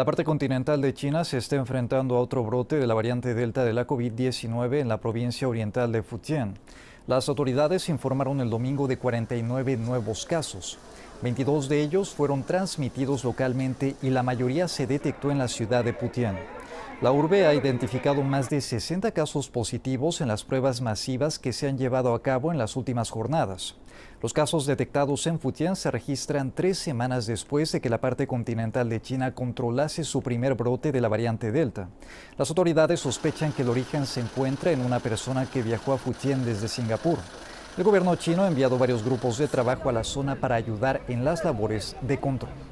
La parte continental de China se está enfrentando a otro brote de la variante Delta de la COVID-19 en la provincia oriental de Fujian. Las autoridades informaron el domingo de 49 nuevos casos. 22 de ellos fueron transmitidos localmente y la mayoría se detectó en la ciudad de Putian. La urbe ha identificado más de 60 casos positivos en las pruebas masivas que se han llevado a cabo en las últimas jornadas. Los casos detectados en Fujian se registran tres semanas después de que la parte continental de China controlase su primer brote de la variante Delta. Las autoridades sospechan que el origen se encuentra en una persona que viajó a Fujian desde Singapur. El gobierno chino ha enviado varios grupos de trabajo a la zona para ayudar en las labores de control.